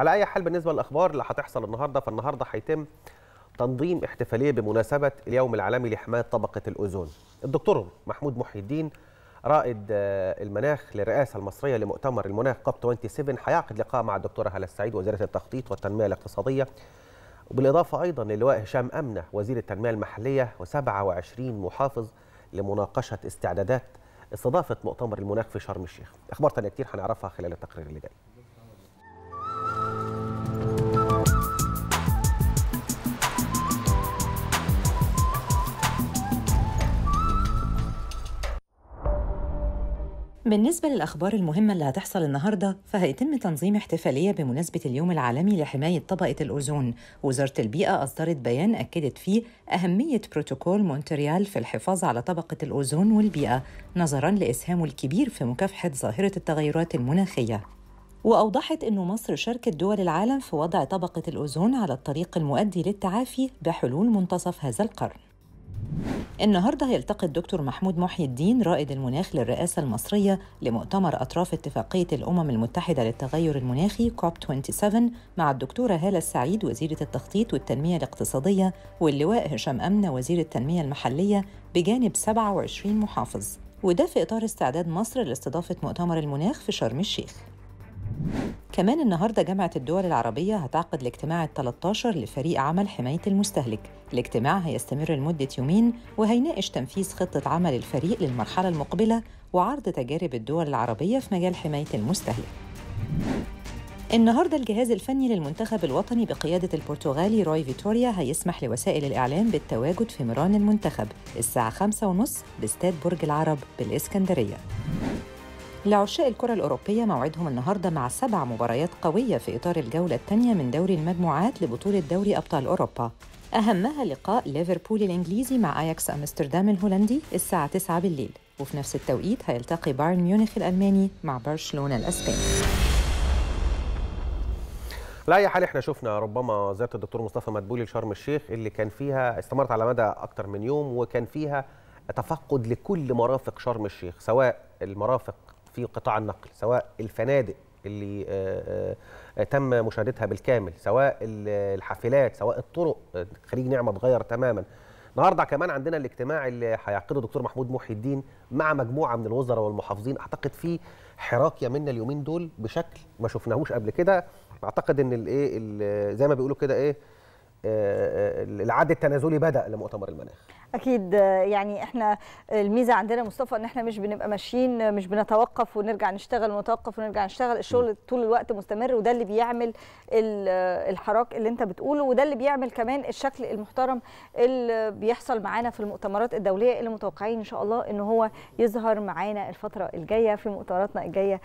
على اي حال بالنسبه للاخبار اللي هتحصل النهارده فالنهارده هيتم تنظيم احتفاليه بمناسبه اليوم العالمي لحمايه طبقه الاوزون. الدكتور محمود محي الدين رائد آه، المناخ للرئاسه المصريه لمؤتمر المناخ كوب 27 هيعقد لقاء مع الدكتوره هلا السعيد وزيره التخطيط والتنميه الاقتصاديه وبالاضافه ايضا للواء هشام امنه وزير التنميه المحليه و27 محافظ لمناقشه استعدادات استضافه مؤتمر المناخ في شرم الشيخ. اخبار ثانيه كتير هنعرفها خلال التقرير اللي جاي. بالنسبة للأخبار المهمة اللي هتحصل النهاردة فهيتم تنظيم احتفالية بمناسبة اليوم العالمي لحماية طبقة الأوزون وزارة البيئة أصدرت بيان أكدت فيه أهمية بروتوكول مونتريال في الحفاظ على طبقة الأوزون والبيئة نظراً لإسهامه الكبير في مكافحة ظاهرة التغيرات المناخية وأوضحت أن مصر شاركت دول العالم في وضع طبقة الأوزون على الطريق المؤدي للتعافي بحلول منتصف هذا القرن النهارده هيلتقي الدكتور محمود محي الدين رائد المناخ للرئاسه المصريه لمؤتمر اطراف اتفاقيه الامم المتحده للتغير المناخي كوب 27 مع الدكتوره هاله السعيد وزيره التخطيط والتنميه الاقتصاديه واللواء هشام امنه وزير التنميه المحليه بجانب 27 محافظ وده في اطار استعداد مصر لاستضافه مؤتمر المناخ في شرم الشيخ كمان النهاردة جامعة الدول العربية هتعقد الاجتماع ال 13 لفريق عمل حماية المستهلك الاجتماع هيستمر لمدة يومين وهيناقش تنفيذ خطة عمل الفريق للمرحلة المقبلة وعرض تجارب الدول العربية في مجال حماية المستهلك النهارده الجهاز الفني للمنتخب الوطني بقيادة البرتغالي روي فيتوريا هيسمح لوسائل الإعلام بالتواجد في مران المنتخب الساعة 5:30 باستاد برج العرب بالإسكندرية. لعشاق الكرة الأوروبية موعدهم النهاردة مع سبع مباريات قوية في إطار الجولة الثانية من دوري المجموعات لبطولة دوري أبطال أوروبا أهمها لقاء ليفربول الإنجليزي مع أياكس أمستردام الهولندي الساعة 9 بالليل وفي نفس التوقيت هيلتقي بايرن ميونخ الألماني مع برشلونة الأسباني لا يا حال احنا شفنا ربما زياره الدكتور مصطفى مدبولي لشرم الشيخ اللي كان فيها استمرت على مدى اكثر من يوم وكان فيها تفقد لكل مرافق شرم الشيخ سواء المرافق في قطاع النقل سواء الفنادق اللي آه، آه، تم مشاهدتها بالكامل سواء الحافلات سواء الطرق خليج نعمه اتغير تماما النهارده كمان عندنا الاجتماع اللي هيعقده دكتور محمود محي الدين مع مجموعه من الوزراء والمحافظين اعتقد في حراك يمنا اليومين دول بشكل ما شفناهوش قبل كده اعتقد ان الايه زي ما بيقولوا كده ايه آه، العد التنازلي بدا لمؤتمر المناخ اكيد يعني احنا الميزه عندنا مصطفى ان احنا مش بنبقى ماشيين مش بنتوقف ونرجع نشتغل ونتوقف ونرجع نشتغل الشغل طول الوقت مستمر وده اللي بيعمل الحراك اللي انت بتقوله وده اللي بيعمل كمان الشكل المحترم اللي بيحصل معانا في المؤتمرات الدوليه اللي متوقعين ان شاء الله ان هو يظهر معانا الفتره الجايه في مؤتمراتنا الجايه